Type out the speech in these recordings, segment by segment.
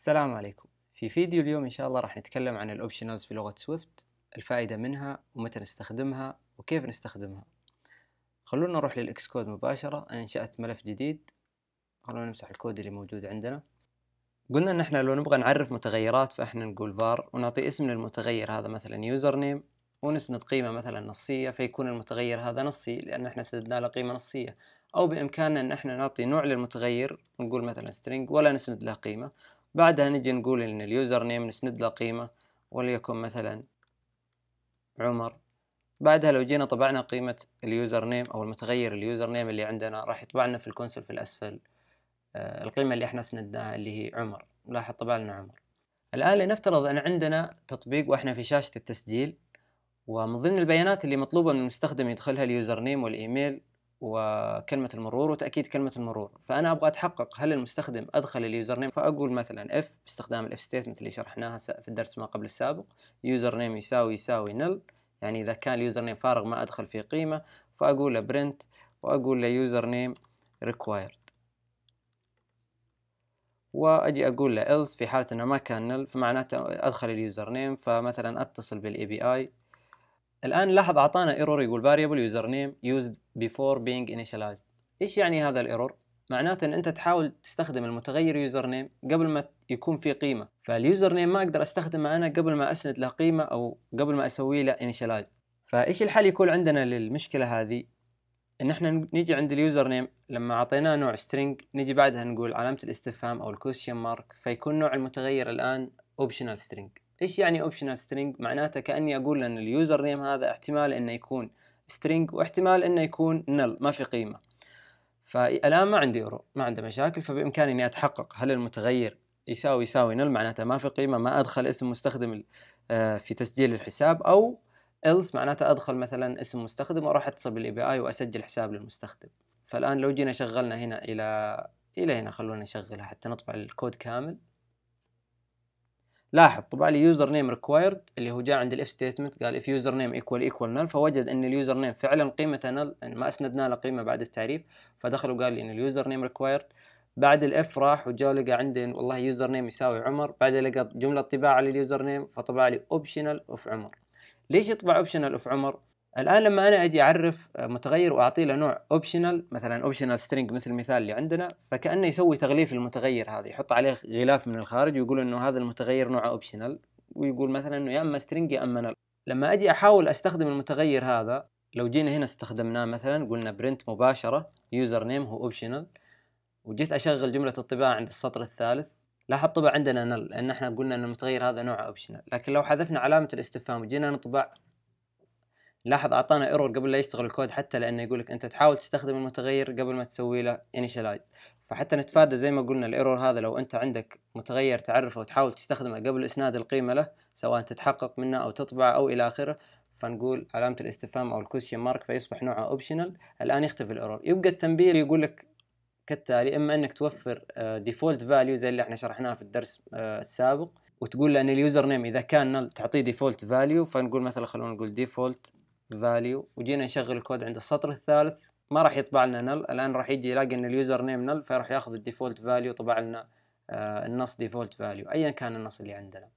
السلام عليكم في فيديو اليوم إن شاء الله راح نتكلم عن الأوبشنالز في لغة سويفت الفائدة منها ومتى نستخدمها وكيف نستخدمها خلونا نروح للإكس كود مباشرة أنا أنشأت ملف جديد خلونا نمسح الكود اللي موجود عندنا قلنا ان احنا لو نبغى نعرف متغيرات فاحنا نقول var ونعطي اسم للمتغير هذا مثلا يوزر نيم ونسند قيمة مثلا نصية فيكون المتغير هذا نصي لأن احنا سندنا له قيمة نصية أو بإمكاننا أن احنا نعطي نوع للمتغير نقول مثلا string ولا نسند له قيمة بعدها نجي نقول ان اليوزر نيم نسند له قيمة وليكن مثلا عمر بعدها لو جينا طبعنا قيمة اليوزر نيم او المتغير اليوزر نيم اللي عندنا راح يطبع لنا في الكونسول في الاسفل آه القيمة اللي احنا سندناها اللي هي عمر لاحظ طبع لنا عمر الآن لنفترض أن عندنا تطبيق وإحنا في شاشة التسجيل ومن ضمن البيانات اللي مطلوبة من المستخدم يدخلها اليوزر نيم والإيميل وكلمة المرور وتأكيد كلمة المرور فأنا أبغى أتحقق هل المستخدم أدخل اليوزر نيم فأقول مثلا F باستخدام الاف ستيتمنت اللي شرحناها في الدرس ما قبل السابق يوزر نيم يساوي يساوي نل يعني إذا كان اليوزر نيم فارغ ما أدخل فيه قيمة فأقول له برنت وأقول له يوزر نيم ريكوايرد واجي اقول له else في حاله انه ما كان نل فمعناته ادخل اليوزر نيم فمثلا اتصل بالاي بي اي الآن لاحظ أعطانا ايرور يقول variable user used before being initialized إيش يعني هذا الايرور؟ معناته ان انت تحاول تستخدم المتغير يوزر نيم قبل ما يكون في قيمه فاليوزر نيم ما اقدر استخدمه انا قبل ما اسند له قيمه او قبل ما اسوي له initialized فايش الحل يكون عندنا للمشكله هذه ان احنا نجي عند اليوزر نيم لما اعطيناه نوع string نجي بعدها نقول علامه الاستفهام او الكوشن مارك فيكون نوع المتغير الان optional string ايش يعني اوبشنال سترينج معناته كاني اقول ان اليوزر نيم هذا احتمال انه يكون سترينج واحتمال انه يكون نل ما في قيمه فالان ما عندي ايرور ما عنده مشاكل فبامكاني اني اتحقق هل المتغير يساوي يساوي نل معناته ما في قيمه ما ادخل اسم مستخدم آه، في تسجيل الحساب او else معناته ادخل مثلا اسم مستخدم واروح اتصل بالاي بي اي واسجل حساب للمستخدم فالان لو جينا شغلنا هنا الى الى هنا خلونا نشغلها حتى نطبع الكود كامل لاحظ طبع لي يوزر نيم ريكوايرد اللي هو جاء عند الاف ستيتمنت قال اف يوزر نيم ايكوال ايكوال نل فوجد ان اليوزر نيم فعلا قيمته نل يعني ما اسندنا له قيمه بعد التعريف فدخل وقال لي ان اليوزر نيم ريكوايرد بعد الاف راح وجا لقى عندي والله يوزر نيم يساوي عمر بعد لقى جمله طباعه لليوزر نيم فطبع لي اوبشنال اوف عمر ليش يطبع اوبشنال اوف عمر الان لما انا اجي اعرف آه، متغير واعطيه له نوع اوبشنال مثلا اوبشنال سترينج مثل المثال اللي عندنا فكانه يسوي تغليف للمتغير هذا يحط عليه غلاف من الخارج ويقول انه هذا المتغير نوعه اوبشنال ويقول مثلا انه يا اما سترينج يا اما نل لما اجي احاول استخدم المتغير هذا لو جينا هنا استخدمناه مثلا قلنا برنت مباشره يوزر نيم هو اوبشنال وجيت اشغل جمله الطباعه عند السطر الثالث لاحظ طبع عندنا نل لان احنا قلنا ان المتغير هذا نوعه اوبشنال لكن لو حذفنا علامه الاستفهام وجينا نطبع لاحظ اعطانا ايرور قبل لا يشتغل الكود حتى لانه يقول لك انت تحاول تستخدم المتغير قبل ما تسوي له انيشلايز فحتى نتفادى زي ما قلنا الايرور هذا لو انت عندك متغير تعرفه وتحاول تستخدمه قبل اسناد القيمه له سواء تتحقق منه او تطبع او الى اخره فنقول علامه الاستفهام او الكوشن مارك فيصبح نوعه اوبشنال الان يختفي الايرور يبقى التنبيه يقول لك كالتالي اما انك توفر ديفولت آه، فاليو زي اللي احنا شرحناه في الدرس آه، السابق وتقول له ان اليوزر نيم اذا كان نل تعطيه ديفولت فاليو فنقول مثلا خلونا نقول ديفولت فاليو وجينا نشغل الكود عند السطر الثالث ما راح يطبع لنا نل الان راح يجي يلاقي ان اليوزر نيم نل فراح ياخذ الديفولت فاليو طبع لنا آه، النص ديفولت فاليو ايا كان النص اللي عندنا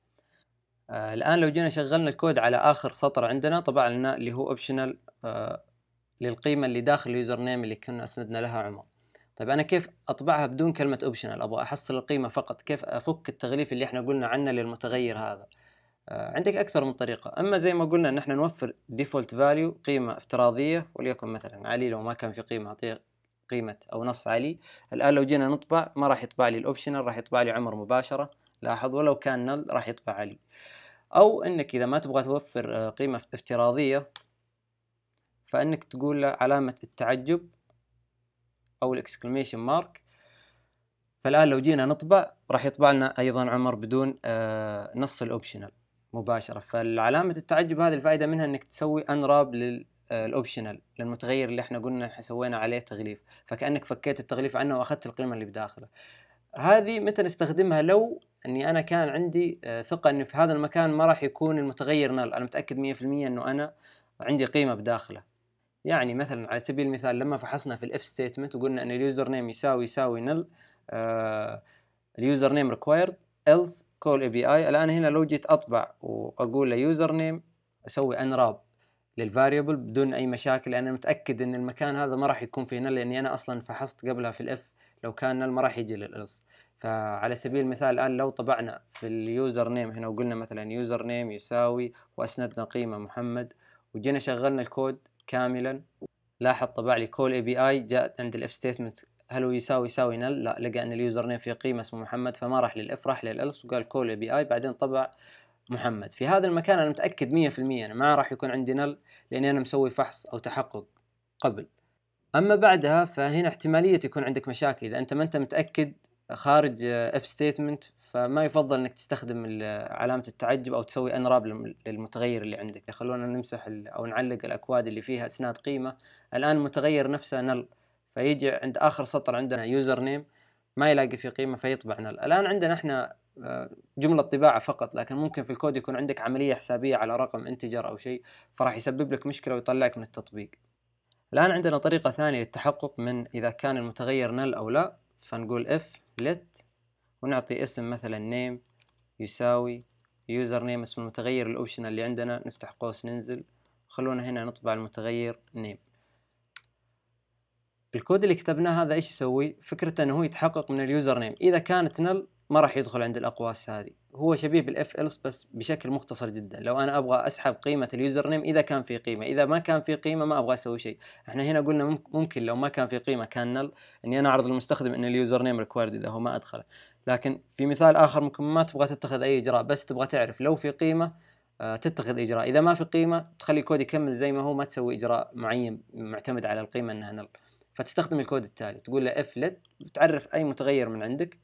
آه، الان لو جينا شغلنا الكود على اخر سطر عندنا طبع لنا اللي هو اوبشنال آه، للقيمه اللي داخل اليوزر نيم اللي كنا اسندنا لها عمر طيب انا كيف اطبعها بدون كلمه اوبشنال ابغى احصل القيمه فقط كيف افك التغليف اللي احنا قلنا عنه للمتغير هذا آه، عندك اكثر من طريقه اما زي ما قلنا ان احنا نوفر ديفولت فاليو قيمه افتراضيه وليكن مثلا علي لو ما كان في قيمه اعطيه قيمه او نص علي الان لو جينا نطبع ما راح يطبع لي الاوبشنال راح يطبع لي عمر مباشره لاحظ ولو كان نل راح يطبع علي او انك اذا ما تبغى توفر آه، قيمه افتراضيه فانك تقول له علامه التعجب او الاكسكليميشن مارك فالان لو جينا نطبع راح يطبع لنا ايضا عمر بدون آه، نص الاوبشنال مباشره فالعلامه التعجب هذه الفائده منها انك تسوي انراب للاوبشنال آه، للمتغير اللي احنا قلنا احنا سوينا عليه تغليف فكانك فكيت التغليف عنه واخذت القيمه اللي بداخله هذه متى نستخدمها لو اني انا كان عندي آه، ثقه انه في هذا المكان ما راح يكون المتغير نل انا متاكد 100% انه انا عندي قيمه بداخله يعني مثلا على سبيل المثال لما فحصنا في الاف ستيتمنت وقلنا ان اليوزر نيم يساوي يساوي نل آه، اليوزر نيم ريكوايرد else كول اي بي اي الان هنا لو جيت اطبع واقول له يوزر نيم اسوي انراب للفاريبل بدون اي مشاكل لان انا متاكد ان المكان هذا ما راح يكون فيه نل لاني انا اصلا فحصت قبلها في الاف لو كان نل ما راح يجي للالس فعلى سبيل المثال الان لو طبعنا في اليوزر نيم هنا وقلنا مثلا يوزر نيم يساوي واسندنا قيمه محمد وجينا شغلنا الكود كاملا لاحظ طبع لي كول اي بي اي جاء عند الاف ستيتمنت هل هو يساوي يساوي نل لا لقى ان اليوزر نيم في قيمه اسمه محمد فما راح للاف راح للالس وقال كول اي بي اي بعدين طبع محمد في هذا المكان انا متاكد 100% انا ما راح يكون عندي نل لاني انا مسوي فحص او تحقق قبل اما بعدها فهنا احتماليه يكون عندك مشاكل اذا انت ما انت متاكد خارج اف ستيتمنت فما يفضل انك تستخدم علامه التعجب او تسوي انراب للمتغير اللي عندك خلونا نمسح او نعلق الاكواد اللي فيها اسناد قيمه الان المتغير نفسه نل فيجي عند اخر سطر عندنا يوزر نيم ما يلاقي فيه قيمه فيطبع نل الان عندنا احنا آه، جملة طباعة فقط لكن ممكن في الكود يكون عندك عملية حسابية على رقم انتجر أو شيء فراح يسبب لك مشكلة ويطلعك من التطبيق الآن عندنا طريقة ثانية للتحقق من إذا كان المتغير نل أو لا فنقول if let ونعطي اسم مثلا name يساوي يوزر نيم اسم المتغير الأوبشن اللي عندنا نفتح قوس ننزل خلونا هنا نطبع المتغير name الكود اللي كتبناه هذا ايش يسوي؟ فكرته انه هو يتحقق من اليوزر نيم، اذا كانت نل ما راح يدخل عند الاقواس هذه، هو شبيه بالاف الس بس بشكل مختصر جدا، لو انا ابغى اسحب قيمه اليوزر نيم اذا كان في قيمه، اذا ما كان في قيمه ما ابغى اسوي شيء، احنا هنا قلنا ممكن لو ما كان في قيمه كان نل اني انا اعرض للمستخدم ان اليوزر نيم ريكوارد اذا هو ما ادخله، لكن في مثال اخر ممكن ما تبغى تتخذ اي اجراء بس تبغى تعرف لو في قيمه آه، تتخذ اجراء، اذا ما في قيمه تخلي الكود يكمل زي ما هو ما تسوي اجراء معين معتمد على القيمه انها نل. فتستخدم الكود التالي تقول له افلت وتعرف e اي متغير من عندك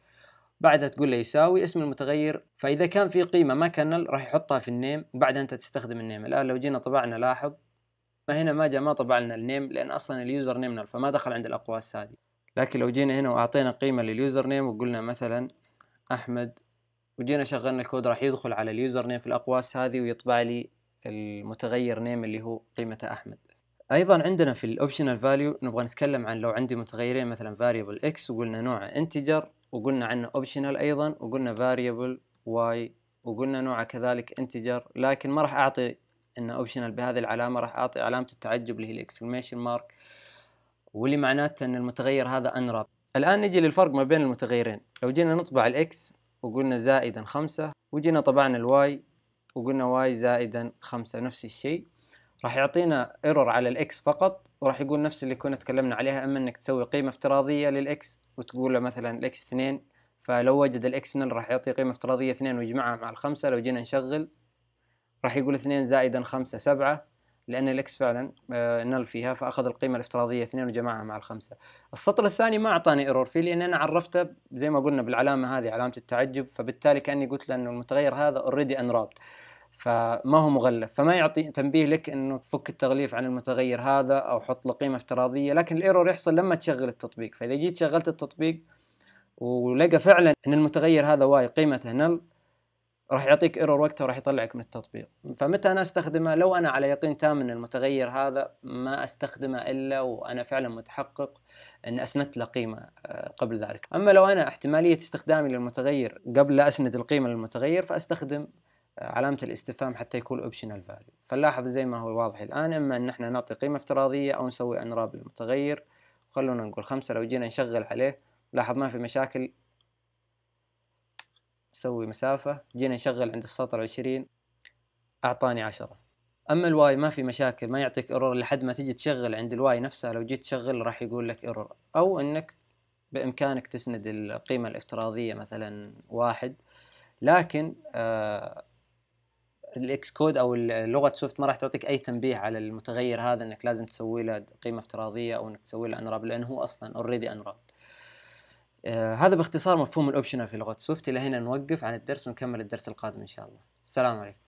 بعدها تقول له يساوي اسم المتغير فاذا كان في قيمه ما كانل راح يحطها في النيم وبعدها انت تستخدم النيم الان لو جينا طبعنا لاحظ ما هنا ما جاء ما طبع لنا النيم لان اصلا اليوزر نيم نل فما دخل عند الاقواس هذه لكن لو جينا هنا واعطينا قيمه لليوزر نيم وقلنا مثلا احمد وجينا شغلنا الكود راح يدخل على اليوزر نيم في الاقواس هذه ويطبع لي المتغير نيم اللي هو قيمته احمد ايضا عندنا في الاوبشنال فاليو نبغى نتكلم عن لو عندي متغيرين مثلا فاريبل اكس وقلنا نوعه انتجر وقلنا عنه اوبشنال ايضا وقلنا فاريبل واي وقلنا نوعه كذلك انتجر لكن ما راح اعطي انه اوبشنال بهذه العلامه راح اعطي علامه التعجب اللي هي الاكسكليميشن مارك واللي معناته ان المتغير هذا انراب الان نجي للفرق ما بين المتغيرين لو جينا نطبع الاكس وقلنا زائدا خمسة وجينا طبعنا الواي وقلنا واي زائدا خمسة نفس الشيء راح يعطينا ايرور على الاكس فقط وراح يقول نفس اللي كنا تكلمنا عليها اما انك تسوي قيمه افتراضيه للاكس وتقول له مثلا الاكس 2 فلو وجد الاكس نل راح يعطي قيمه افتراضيه 2 ويجمعها مع الخمسه لو جينا نشغل راح يقول 2 زائدا 5 7 لان الاكس فعلا نل آه، فيها فاخذ القيمه الافتراضيه 2 وجمعها مع الخمسه السطر الثاني ما اعطاني ايرور فيه لان انا عرفته زي ما قلنا بالعلامه هذه علامه التعجب فبالتالي كاني قلت له انه المتغير هذا اوريدي انرابت فما هو مغلف فما يعطي تنبيه لك انه فك التغليف عن المتغير هذا او حط له قيمه افتراضيه لكن الايرور يحصل لما تشغل التطبيق فاذا جيت شغلت التطبيق ولقى فعلا ان المتغير هذا واي قيمته نل راح يعطيك ايرور وقتها وراح يطلعك من التطبيق فمتى انا استخدمه لو انا على يقين تام ان المتغير هذا ما استخدمه الا وانا فعلا متحقق ان اسندت له قيمه آه، قبل ذلك اما لو انا احتماليه استخدامي للمتغير قبل لا اسند القيمه للمتغير فاستخدم علامة الاستفهام حتى يكون اوبشنال فاليو فنلاحظ زي ما هو واضح الآن إما أن احنا نعطي قيمة افتراضية أو نسوي أنراب للمتغير خلونا نقول خمسة لو جينا نشغل عليه لاحظ ما في مشاكل نسوي مسافة جينا نشغل عند السطر عشرين أعطاني عشرة أما الواي ما في مشاكل ما يعطيك ايرور لحد ما تجي تشغل عند الواي نفسها لو جيت تشغل راح يقول لك ايرور أو أنك بإمكانك تسند القيمة الافتراضية مثلا واحد لكن آه الاكس كود او لغه سوفت ما راح تعطيك اي تنبيه على المتغير هذا انك لازم تسوي له قيمه افتراضيه او انك تسوي له انراب لانه هو اصلا اوريدي انراب آه، هذا باختصار مفهوم الاوبشنال في لغه سوفت الى هنا نوقف عن الدرس ونكمل الدرس القادم ان شاء الله السلام عليكم